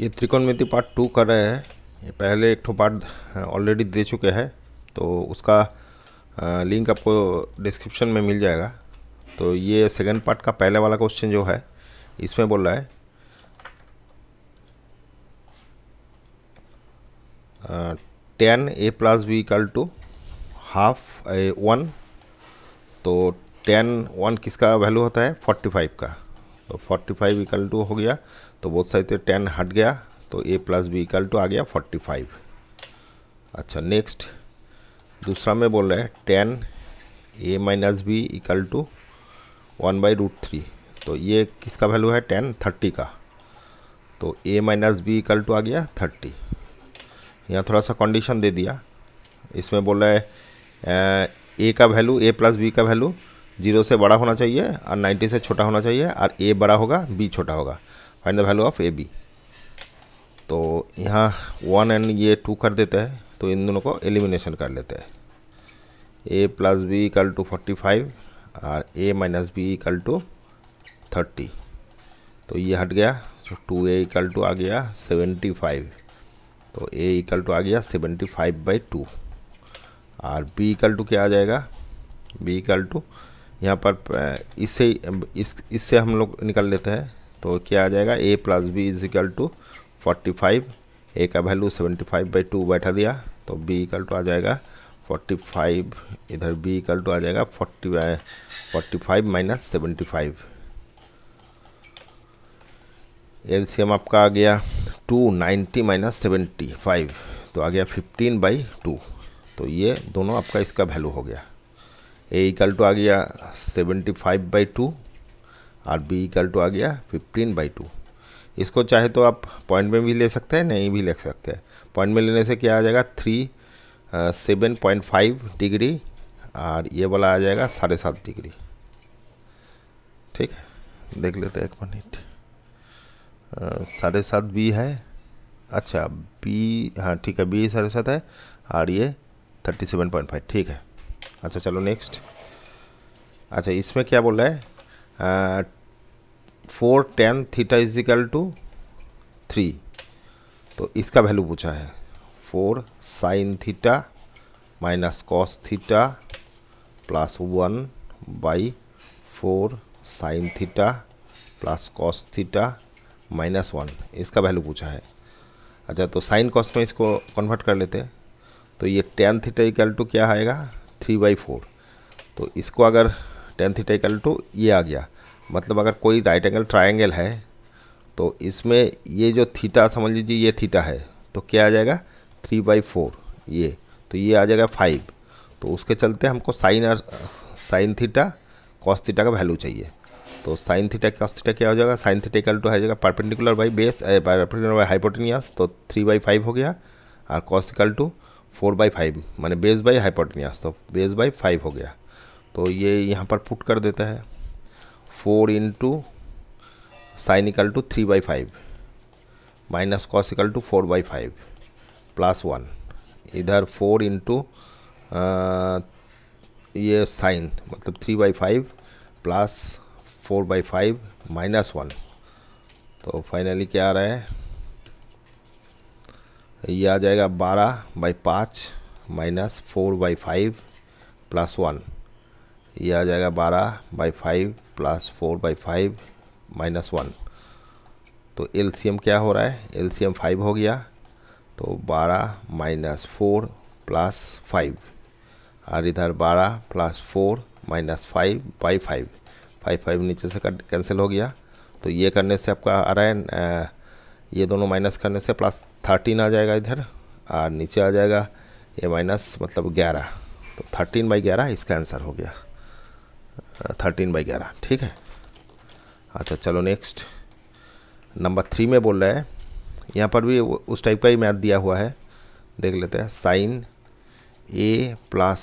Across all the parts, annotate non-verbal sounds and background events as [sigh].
ये त्रिकोणमिति part two कर रहे हैं ये पहले एक ठो पार्ट ऑलरेडी हाँ, दे चुके हैं तो उसका लिंक हाँ, आपको डिस्क्रिप्शन में मिल जाएगा तो ये सेकंड पार्ट का पहले वाला क्वेश्चन जो है इसमें बोल रहा है ten A plus B equal to half A one तो टेन वन किसका वैल्यू होता है फोर्टी फाइव का तो फोर्टी फाइव इक्वल टू हो गया तो बोथ साइड से टेन हट गया तो A plus B equal to आ गया फोर्टी फाइव अच्छा नेक्स्ट दूसरा में बोल रहे हैं tan A minus B equal to one by root three तो ये किसका वैल्यू है टेन थर्टी का तो A minus B equal to आ गया थर्टी यहाँ थोड़ा सा कंडीशन दे दिया इसमें बोल रहा है ए का वैल्यू ए प्लस बी का वैल्यू जीरो से बड़ा होना चाहिए और नाइन्टी से छोटा होना चाहिए और ए बड़ा होगा बी छोटा होगा find the value of A B तो यहाँ वन एंड ये टू कर देता है तो इन दोनों को एलिमिनेशन कर लेते हैं A plus B equal to forty five और A minus B equal to thirty तो ये हट गया तो टू ए इक्वल टू आ गया सेवेंटी फाइव तो ए इक्वल टू आ गया सेवेंटी फाइव बाई टू और बी इक्वल टू क्या आ जाएगा बी इक्वल टू यहाँ पर इससे इस इससे हम लोग निकल लेते हैं तो क्या आ जाएगा A plus B is equal to forty five A का value seventy five by two बैठा दिया तो बी इक्वल टू आ जाएगा फोर्टी फाइव इधर बी इक्वल टू आ जाएगा forty forty five minus seventy five एम आपका आ गया two ninety minus seventy five तो आ गया फिफ्टीन बाई टू तो ये दोनों आपका इसका वैल्यू हो गया ए इक्वल टू आ गया सेवेंटी फाइव बाई टू और बी इक्वल टू आ गया फिफ्टीन बाई टू इसको चाहे तो आप पॉइंट में भी ले सकते हैं नहीं भी ले सकते हैं पॉइंट में लेने से क्या आ जाएगा three seven point five degree और ये वाला आ जाएगा साढ़े सात डिग्री ठीक है देख लेते हैं एक मिनट साढ़े सात बी है अच्छा बी हाँ ठीक है बी साढ़े सात है और ये थर्टी सेवन पॉइंट फाइव ठीक है अच्छा चलो नेक्स्ट अच्छा इसमें क्या बोल रहा है four tan theta is equal to three तो इसका वैल्यू पूछा है four sine theta minus cos theta plus one by four sine theta plus cos theta minus one इसका वैल्यू पूछा है अच्छा तो साइन कॉस में इसको कन्वर्ट कर लेते हैं तो ये टेन थीटा इक्वल टू क्या आएगा थ्री बाई फोर तो इसको अगर टेन थीटा इक्वल टू ये आ गया मतलब अगर कोई राइट एंगल ट्राइंगल है तो इसमें ये जो थीटा समझ लीजिए ये थीटा है तो क्या आ जाएगा थ्री बाई फोर ये तो ये आ जाएगा फाइव तो उसके चलते हमको साइन और साइन थीटा कॉस थीटा का वैल्यू चाहिए तो साइन थीटा कॉस थीटा क्या हो जाएगा साइन थीटा इक्वल टू हो जाएगा perpendicular by base perpendicular by hypotenuse तो थ्री बाई फाइव हो गया और cos equal to four by five मैंने बेस बाई हाइपोटनियस तो बेस बाई फाइव हो गया तो ये यहाँ पर पुट कर देता है four into sine equal to three by five minus cos equal to four by five plus one इधर फोर इंटू uh, ये साइन मतलब three by five plus four by five minus one तो finally क्या आ रहा है ये आ जाएगा बारह बाई पाँच minus four by five plus one ये आ जाएगा बारह by five plus four by five minus one तो एलसीएम क्या हो रहा है एलसीएम फाइव हो गया तो बारह माइनस फोर प्लस फाइव और इधर बारह plus four minus five by five five five नीचे से कैंसिल हो गया तो ये करने से आपका आ रहा है ये दोनों माइनस करने से प्लस थर्टीन आ जाएगा इधर और नीचे आ जाएगा ये माइनस मतलब ग्यारह तो थर्टीन बाई ग्यारह इसका आंसर हो गया थर्टीन बाई ग्यारह ठीक है अच्छा चलो नेक्स्ट नंबर थ्री में बोल रहा है यहाँ पर भी उस टाइप का ही मैथ दिया हुआ है देख लेते हैं sine A plus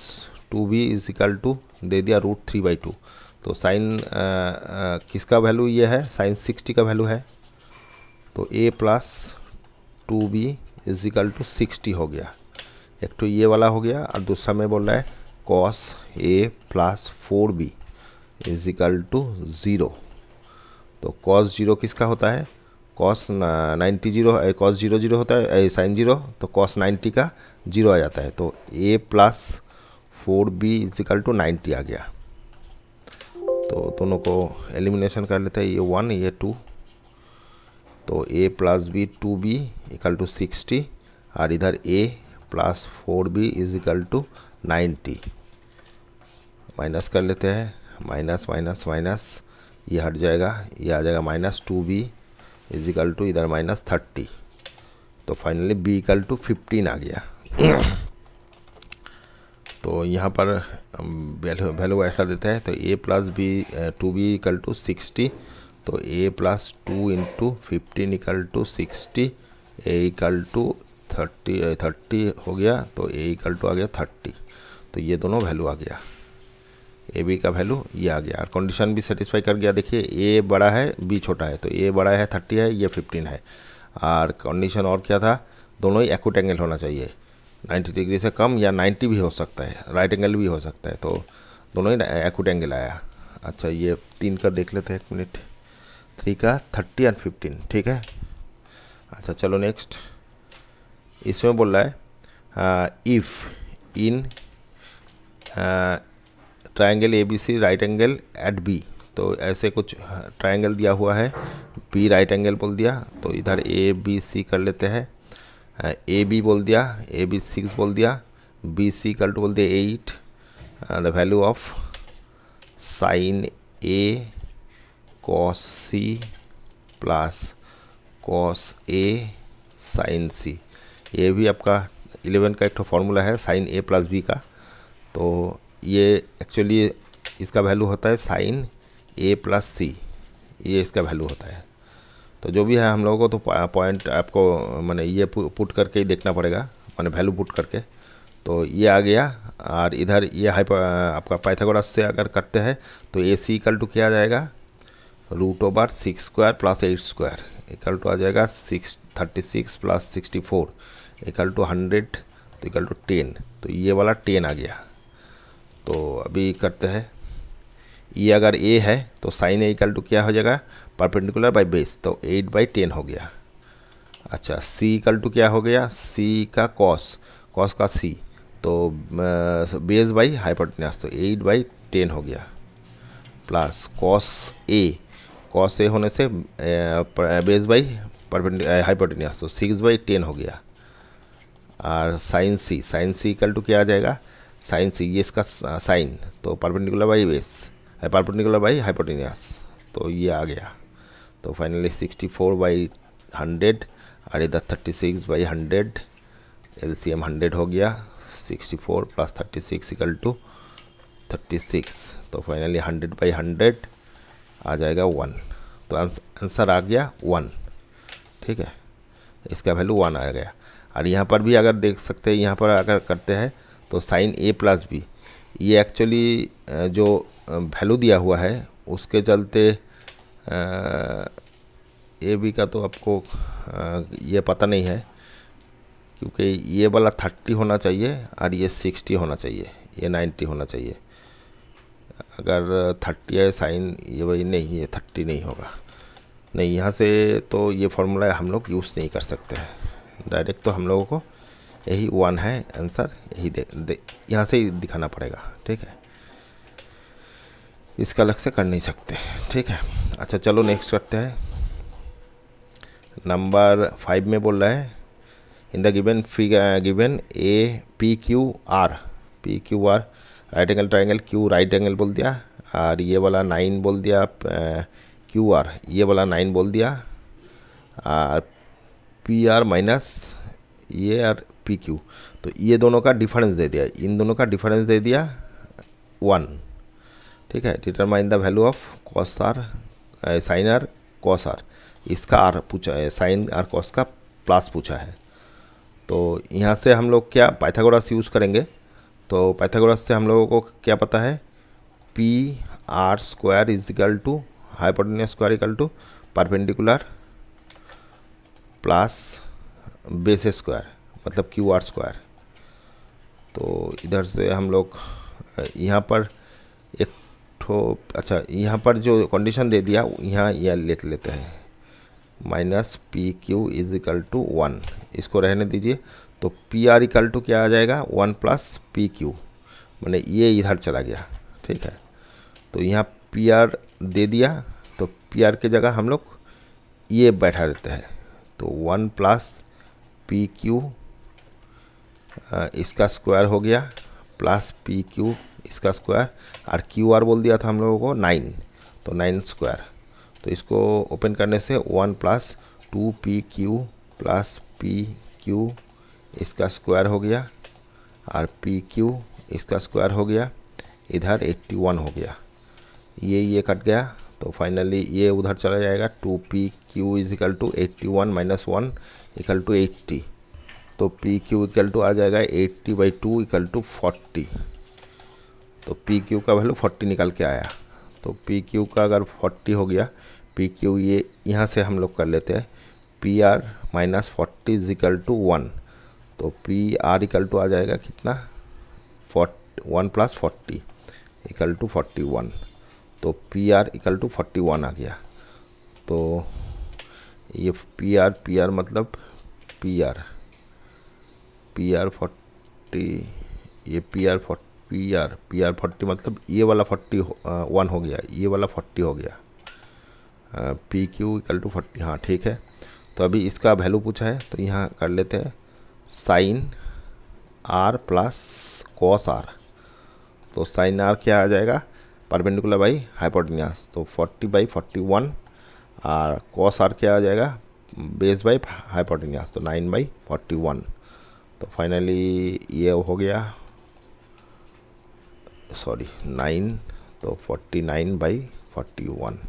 two B is equal to दे दिया रूट थ्री बाई टू तो साइन किसका वैल्यू ये है साइन सिक्सटी का वैल्यू है तो A plus two B is equal to sixty हो गया एक तो ये वाला हो गया और दूसरा में बोल रहा है cos A plus four B is equal to zero तो कॉस जीरो किसका होता है cos ninety zero cos zero zero होता है साइन जीरो तो कॉस नाइन्टी का जीरो आ जाता है तो A plus four B is equal to ninety आ गया तो दोनों को एलिमिनेशन कर लेते हैं ये वन ये टू तो A plus B two B equal to sixty और इधर A plus four B is equal to ninety minus कर लेते हैं माइनस माइनस माइनस ये हट जाएगा ये आ जाएगा minus two B is equal to इधर माइनस थर्टी तो finally B equal to fifteen आ गया तो यहाँ पर वैल्यू ऐसा देता है तो A plus B two B equal to sixty तो A plus two into fifteen equal to sixty A equal to thirty thirty हो गया तो ए इक्ल टू आ गया थर्टी तो ये दोनों वैल्यू आ गया ए बी का वैल्यू ये आ गया कंडीशन भी सेटिस्फाई कर गया देखिए ए बड़ा है बी छोटा है तो ए बड़ा है थर्टी है ये फिफ्टीन है और कंडीशन और क्या था दोनों ही एक्ट एंगल होना चाहिए नाइन्टी डिग्री से कम या नाइन्टी भी हो सकता है राइट एंगल भी हो सकता है तो दोनों ही एक्ट एंगल आया अच्छा ये तीन का देख लेते हैं एक मिनट थ्री का थर्टी एंड फिफ्टीन ठीक है अच्छा चलो नेक्स्ट इसमें बोल रहा है इफ़ हाँ, in triangle A B C right angle at B तो ऐसे कुछ ट्राइंगल हाँ, दिया हुआ है बी राइट एंगल बोल दिया तो इधर ए बी सी कर लेते हैं ए हाँ, बी बोल दिया ए बी सिक्स बोल दिया बी सी कल टू बोल दिया at the value of sine A cos C plus cos A sine C ये भी आपका इलेवन का एक फॉर्मूला है साइन ए प्लस बी का तो ये एक्चुअली इसका वैल्यू होता है साइन ए प्लस सी ये इसका वैल्यू होता है तो जो भी है हम लोगों को तो पॉइंट आपको मैंने ये पुट करके ही देखना पड़ेगा मैंने वैल्यू पुट करके तो ये आ गया और इधर ये हाई आपका पाइथागोरस से अगर करते हैं तो ए सी इक्वल टू किया जाएगा root over six square plus eight square equal to आ जाएगा six thirty six plus sixty four equal to hundred तो इक्वल टू टेन तो ये वाला टेन आ गया तो अभी करते हैं ये e अगर ए है तो साइन ए इक्वल टू क्या हो जाएगा परपेंडिकुलर बाई बेस तो एट बाई टेन हो गया अच्छा सी इक्वल टू क्या हो गया सी का कॉस कॉस का सी तो बेस बाई हाइपोटनस तो एट बाई टेन हो गया plus cos A cos A होने से बेस बाई हाइपोटनस तो सिक्स बाई टेन हो गया और sine C sine C equal to क्या आ जाएगा साइन सी ये इसका साइन तो perpendicular by base perpendicular by hypotenuse तो ये आ गया तो finally sixty four by hundred और इधर thirty six by hundred L C am hundred हो गया sixty four plus thirty six equal to thirty six तो फाइनली हंड्रेड बाई हंड्रेड आ जाएगा वन तो आंसर आ गया वन ठीक है इसका वैल्यू वन आ गया और यहाँ पर भी अगर देख सकते हैं यहाँ पर अगर करते हैं तो साइन ए प्लस बी ये एक्चुअली जो वैल्यू दिया हुआ है उसके चलते ए बी का तो आपको ये पता नहीं है क्योंकि ये वाला थर्टी होना चाहिए और ये सिक्सटी होना चाहिए ये नाइन्टी होना चाहिए अगर थर्टी है साइन ये वही नहीं ये थर्टी नहीं होगा नहीं यहाँ से तो ये फार्मूला हम लोग यूज़ नहीं कर सकते हैं डायरेक्ट तो हम लोगों को यही वन है आंसर यही दे, दे यहाँ से ही दिखाना पड़ेगा ठीक है इसका अलग से कर नहीं सकते ठीक है अच्छा चलो नेक्स्ट करते हैं नंबर फाइव में बोल रहा है in the given fig given A P Q R P Q R right angle triangle Q right angle बोल दिया और ये वाला नाइन बोल दिया क्यू आर ये वाला नाइन बोल दिया और पी आर माइनस ये और पी क्यू तो ये दोनों का डिफरेंस दे दिया इन दोनों का डिफरेंस दे दिया वन ठीक है determine the value of cos R sine R cos R इसका आर पूछा है साइन आर कॉस का प्लस पूछा है तो यहाँ से हम लोग क्या पाइथागोरस यूज़ करेंगे तो पाइथागोरस से हम लोगों को क्या पता है P R square is equal to hypotenuse square equal to perpendicular plus base square मतलब क्यू आर स्क्वायर तो इधर से हम लोग यहाँ पर एक ठो अच्छा यहाँ पर जो कंडीशन दे दिया यहाँ यह लिख लेते हैं minus P Q is equal to one इसको रहने दीजिए तो पी आर इक्वल टू क्या आ जाएगा वन प्लस पी क्यू मैंने ये इधर चला गया ठीक है तो यहाँ पी आर दे दिया तो पी आर की जगह हम लोग ये बैठा देते हैं तो वन प्लस पी क्यू इसका स्क्वायर हो गया प्लस पी क्यू इसका स्क्वायर और क्यू आर बोल दिया था हम लोगों को नाइन तो नाइन स्क्वायर तो इसको ओपन करने से one plus two P Q plus P Q इसका स्क्वायर हो गया और पी क्यू इसका स्क्वायर हो गया इधर एट्टी वन हो गया ये ये कट गया तो फाइनली ये उधर चला जाएगा two P Q is equal to eighty one minus one equal to eighty तो पी क्यू इक्वल टू आ जाएगा eighty by two equal to forty तो पी क्यू का वैल्यू फोर्टी निकल के आया तो पी क्यू का अगर फोर्टी हो गया पी क्यू ये यहाँ से हम लोग कर लेते हैं P R minus forty is equal to one तो पी आर इकल टू आ जाएगा कितना forty one plus forty equal to forty one तो P R equal to forty one आ गया तो ये पी आर पी आर मतलब P R P R forty ये P R forty P R P R forty मतलब ये वाला फोर्टी वन हो गया ये वाला फोर्टी हो गया P Q equal to forty हाँ ठीक है तो अभी इसका वैल्यू पूछा है तो यहाँ कर लेते हैं sine R plus cos R तो साइन आर क्या आ जाएगा परपेंडिकुलर बाई हाइपोटनियास तो फोर्टी बाई फोर्टी वन और कॉस आर क्या आ जाएगा बेस बाई हाइपोटनियास तो नाइन बाई फोर्टी वन तो फाइनली ये हो गया सॉरी नाइन तो forty nine by forty one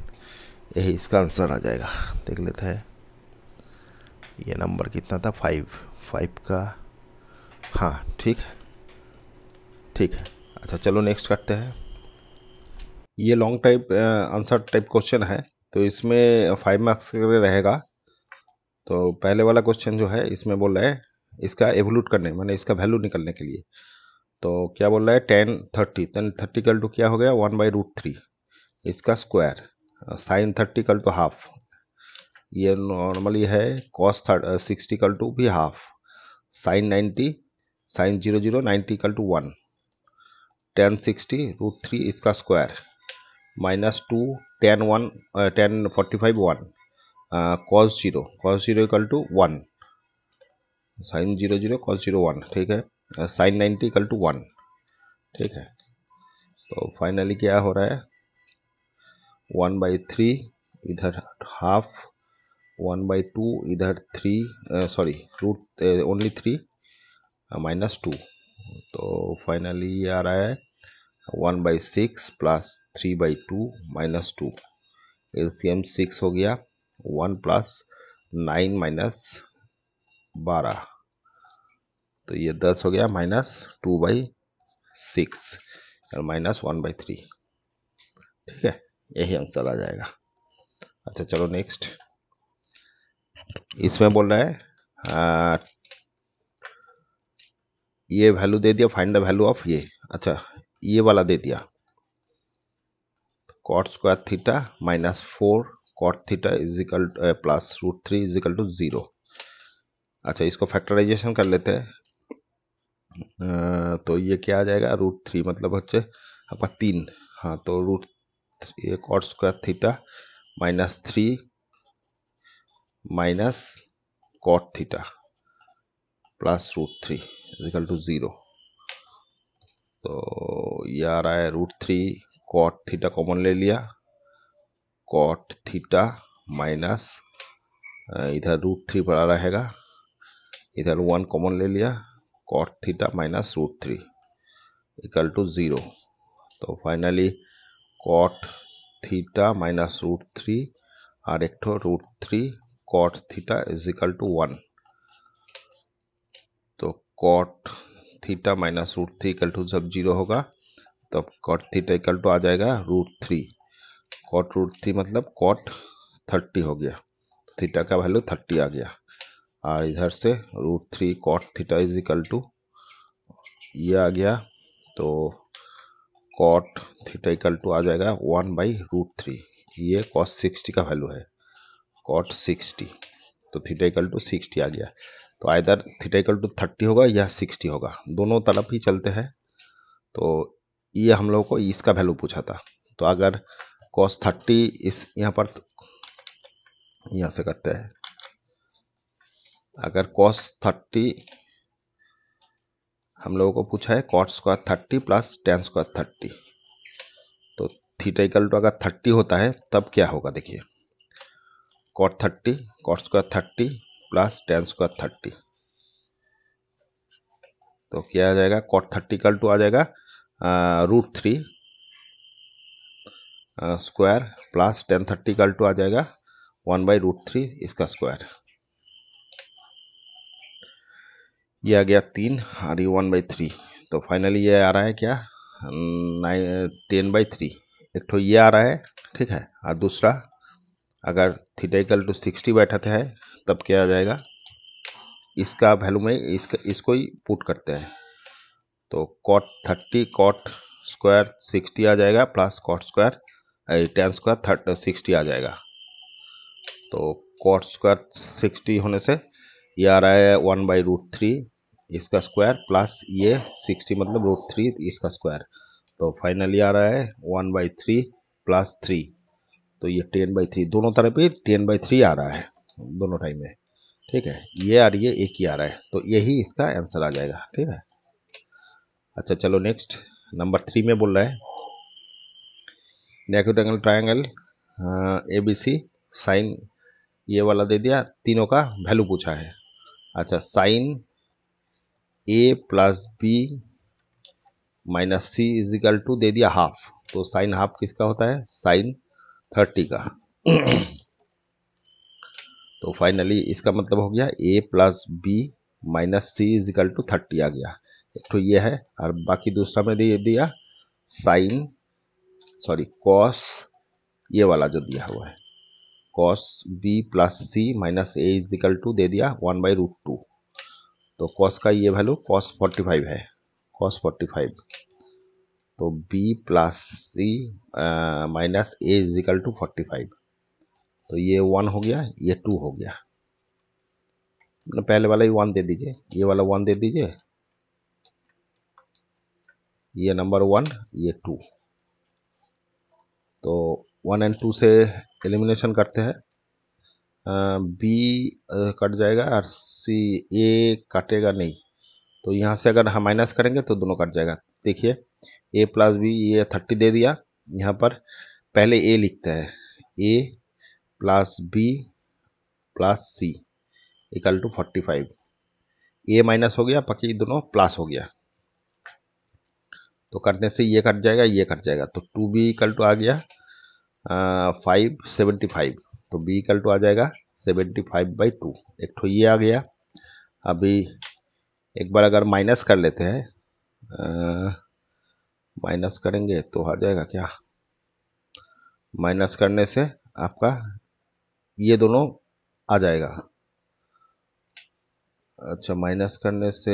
यही इसका आंसर आ जाएगा देख लेते हैं ये नंबर कितना था फाइव फाइव का हाँ ठीक है ठीक है अच्छा चलो नेक्स्ट करते हैं ये long type answer type question है तो इसमें फाइव मार्क्स के रहेगा तो पहले वाला क्वेश्चन जो है इसमें बोल रहे हैं इसका एवोल्यूट करने मैंने इसका वैल्यू निकलने के लिए तो क्या बोल रहा है tan thirty tan thirty equal to क्या हो गया वन बाई रूट थ्री इसका square sine thirty equal to half ये नॉर्मली है cos thirty sixty equal to भी half sine ninety sine zero zero ninety equal to one tan sixty root three इसका square minus two tan one tan forty five one cos zero cos zero equal to one sine zero zero cos zero one ठीक है sine ninety equal to one ठीक है तो finally क्या हो रहा है वन बाई थ्री इधर हाफ वन बाई टू इधर three sorry root only three minus two तो फाइनली ये आ रहा है one by six plus three by two minus two L C M six हो गया वन प्लस नाइन माइनस बारह तो ये दस हो गया माइनस टू बाई सिक्स और माइनस वन बाई थ्री ठीक है यही आंसर आ जाएगा अच्छा चलो नेक्स्ट इसमें बोल रहा है आ, हाँ, ये वैल्यू दे दिया फाइंड द वैल्यू ऑफ ये अच्छा ये वाला दे दिया cot square theta minus four cot theta is equal plus root three is equal to zero अच्छा इसको फैक्टराइजेशन कर लेते हैं तो ये क्या आ जाएगा रूट थ्री मतलब बच्चे आपका तीन हाँ तो root three cot square theta minus three minus cot theta plus root three is equal to zero तो ये आ रहा है root three cot theta common ले लिया कॉट थीटा माइनस इधर रूट थ्री बड़ा रहेगा इधर वन कॉमन ले लिया cot theta minus root three equal to zero तो finally cot theta minus root three और एक ठो root three cot theta is equal to one तो cot theta minus root three equal to जब zero होगा तब तो कॉट थीटा इक्वल टू आ जाएगा root three cot root three मतलब कॉट थर्टी हो गया थीटा का वैल्यू थर्टी आ गया और इधर से root three cot theta is equal to ये आ गया तो कॉट थीटा इक्वल टू आ जाएगा वन बाई रूट थ्री ये कॉस सिक्सटी का वैल्यू है कॉट सिक्सटी तो थीटा इक्वल टू सिक्सटी आ गया तो either theta equal to thirty होगा या सिक्सटी होगा दोनों तरफ ही चलते हैं तो ये हम लोग को इसका वैल्यू पूछा था तो अगर कॉस थर्टी इस यहाँ पर यहाँ से करते हैं अगर कॉस थर्टी हम लोगों को पूछा है cot square thirty plus tan square thirty तो थीटा इक्वल टू अगर थर्टी होता है तब क्या होगा देखिए cot thirty cot square thirty plus tan square thirty तो क्या आ जाएगा कॉट थर्टी इक्वल टू आ जाएगा root three square plus tan thirty equal to आ जाएगा वन बाई रूट थ्री इसका स्क्वायर ये आ गया तीन और ये वन बाई थ्री तो फाइनली ये आ रहा है क्या नाइन टेन बाई थ्री एक तो ये आ रहा है ठीक है और दूसरा अगर थीटाइकल टू सिक्सटी बैठाते हैं तब क्या आ जाएगा इसका वैल्यू में इसका इसको ही पुट करते हैं तो cot thirty cot square sixty आ जाएगा plus cot square tan square thirty sixty आ जाएगा तो कॉट स्क्वायर सिक्सटी होने से E ये आ रहा है वन बाई रूट थ्री इसका स्क्वायर प्लस ये सिक्सटी मतलब रूट थ्री इसका स्क्वायर तो फाइनली आ रहा है one by three plus three तो ये टेन बाई थ्री दोनों तरफ ही टेन बाई थ्री आ रहा है दोनों टाइम में ठीक है ये आ रही है एक ही आ रहा है तो यही इसका आंसर आ जाएगा ठीक है अच्छा चलो नेक्स्ट नंबर थ्री में बोल रहा है an acute angle triangle A B C sine ये वाला दे दिया तीनों का वैल्यू पूछा है अच्छा sine A plus B minus C is equal to दे दिया हाफ तो साइन हाफ किसका होता है साइन थर्टी का [clears throat] तो फाइनली इसका मतलब हो गया A plus B minus C is equal to thirty आ गया एक तो ये है और बाकी दूसरा में दे दिया साइन सॉरी कॉस ये वाला जो दिया हुआ है cos B plus C minus A is is equal to दे दिया वन बाई रूट टू तो कॉस का ये वैल्यू कॉस फोर्टी फाइव है कॉस फोर्टी फाइव तो B plus C minus A is is equal to forty five तो ये one हो गया ये टू हो गया मतलब पहले वाला ही वन दे दीजिए ये वाला वन दे दीजिए ये नंबर वन ये टू तो वन एंड टू से एलिमिनेशन करते हैं बी कट जाएगा और सी ए कटेगा नहीं तो यहाँ से अगर हम माइनस करेंगे तो दोनों कट जाएगा देखिए ए प्लस बी ये थर्टी दे दिया यहाँ पर पहले ए लिखते हैं A plus B plus C equal to forty five A minus हो गया बाकी दोनों प्लस हो गया तो कटने से ये कट जाएगा ये कट जाएगा तो टू बी इक्वल टू आ गया फाइव सेवेंटी फाइव तो बी इक्वल टू आ जाएगा सेवेंटी फाइव बाई टू एक तो ये आ गया अभी एक बार अगर माइनस कर लेते हैं माइनस करेंगे तो आ जाएगा क्या माइनस करने से आपका ये दोनों आ जाएगा अच्छा माइनस करने से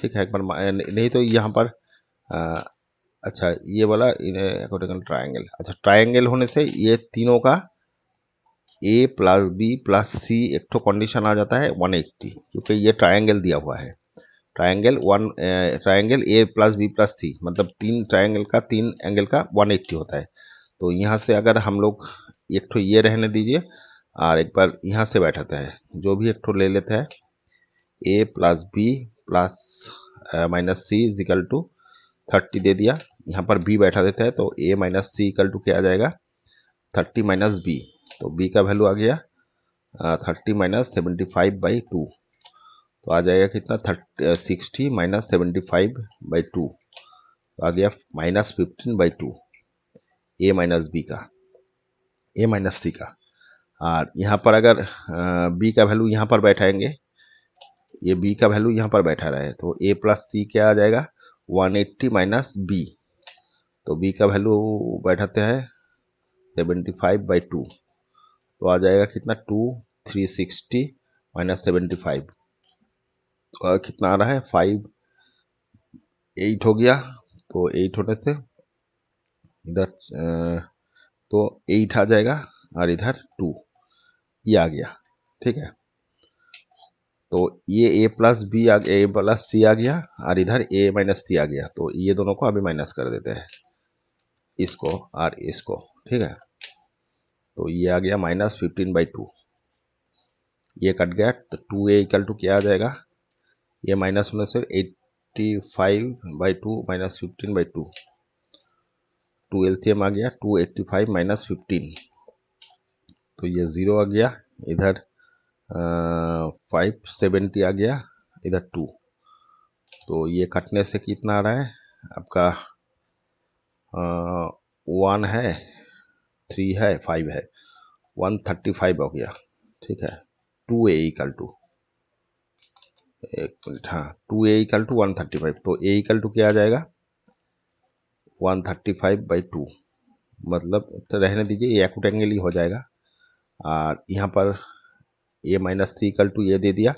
ठीक है एक बार नहीं तो यहाँ पर अच्छा ये वाला एकोटिकल ट्राइंगल अच्छा ट्राइंगल होने से ये तीनों का A plus B plus C एक तो कंडीशन आ जाता है 180 क्योंकि ये ट्राइंगल दिया हुआ है triangle one triangle A plus B plus C मतलब तीन ट्राइंगल का तीन एंगल का 180 होता है तो यहाँ से अगर हम लोग एक ठो ये रहने दीजिए और एक बार यहाँ से बैठाते हैं जो भी एक तो ले लेते हैं A plus B plus minus C is equal to thirty दे दिया यहाँ पर बी बैठा देते हैं तो A minus C equal to क्या आ जाएगा थर्टी माइनस बी तो बी का वैल्यू आ गया thirty minus seventy five by two तो आ जाएगा कितना thirty sixty minus seventy five by two आ गया minus fifteen by two A minus B का ए माइनस सी का और यहाँ पर अगर बी का वैल्यू यहाँ पर बैठाएंगे ये बी का वैल्यू यहाँ पर बैठा रहे तो ए प्लस सी क्या आ जाएगा वन एट्टी माइनस बी तो बी का वैल्यू बैठाते हैं सेवेंटी फाइव बाई टू तो आ जाएगा कितना two three sixty minus seventy five तो कितना आ रहा है फाइव एट हो गया तो एट होने से इधर तो एट आ जाएगा और इधर टू ये आ गया ठीक है तो ये ए प्लस बी आ ए प्लस सी आ गया और इधर ए माइनस सी आ गया तो ये दोनों को अभी माइनस कर देते हैं इसको और इसको ठीक है तो ये आ गया माइनस फिफ्टीन बाई टू ये कट गया तो टू ए इक्वल टू क्या आ जाएगा ये माइनस में से eighty five by two minus fifteen by two two L आ गया two eighty five minus fifteen तो ये ज़ीरो आ गया इधर फाइव सेवेंटी आ गया इधर टू तो ये कटने से कितना आ रहा है आपका वन है थ्री है फाइव है वन थर्टी फाइव हो गया ठीक है टू ए इक्वल टू एक मिनट हाँ two A equal to one thirty five तो ए इक्वल टू क्या आ जाएगा one thirty five by two मतलब तो रहने दीजिए ये एक्ट एंगल ही हो जाएगा और यहाँ पर A minus C equal to ये दे दिया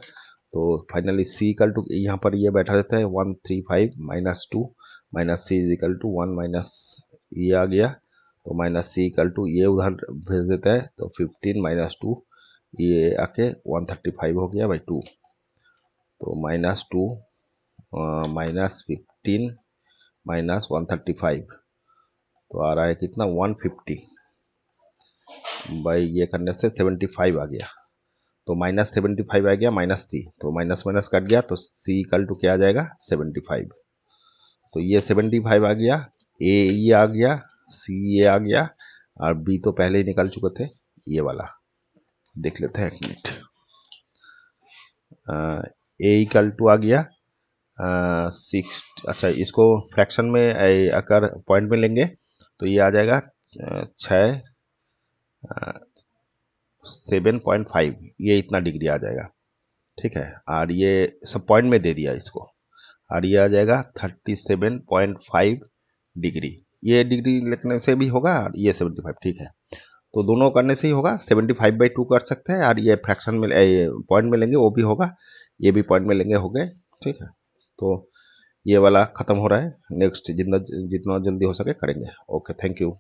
तो फाइनली सी इक्वल टू यहाँ पर ये बैठा देता है one three five minus two minus C is equal to one minus ये आ गया तो माइनस सी इक्वल टू ये उधर भेज देता है तो फिफ्टीन माइनस टू ये आके वन थर्टी फाइव हो गया बाई टू तो minus two minus fifteen minus one thirty five तो आ रहा है कितना वन फिफ्टी बाई ये करने से सेवेंटी फाइव आ गया तो माइनस सेवेंटी फाइव आ गया माइनस सी तो माइनस माइनस कट गया तो सी इक्वल टू क्या आ जाएगा सेवेंटी फाइव तो ये सेवेंटी फाइव आ गया ए ये आ गया सी ये आ गया और बी तो पहले ही निकाल चुके थे ये वाला देख लेते हैं एक मिनट ए इक्वल टू आ गया सिक्स अच्छा इसको फ्रैक्शन में अगर पॉइंट में लेंगे तो ये आ जाएगा छः सेवन पॉइंट फाइव ये इतना डिग्री आ जाएगा ठीक है और ये सब पॉइंट में दे दिया इसको और ये आ जाएगा thirty seven point five degree ये डिग्री लिखने से भी होगा और ये सेवेंटी फाइव ठीक है तो दोनों करने से ही होगा सेवेंटी फाइव बाई टू कर सकते हैं और ये फ्रैक्शन में पॉइंट में लेंगे वो भी होगा ये भी पॉइंट में लेंगे हो गए ठीक है तो ये वाला ख़त्म हो रहा है नेक्स्ट जितना जितना जल्दी हो सके करेंगे ओके थैंक यू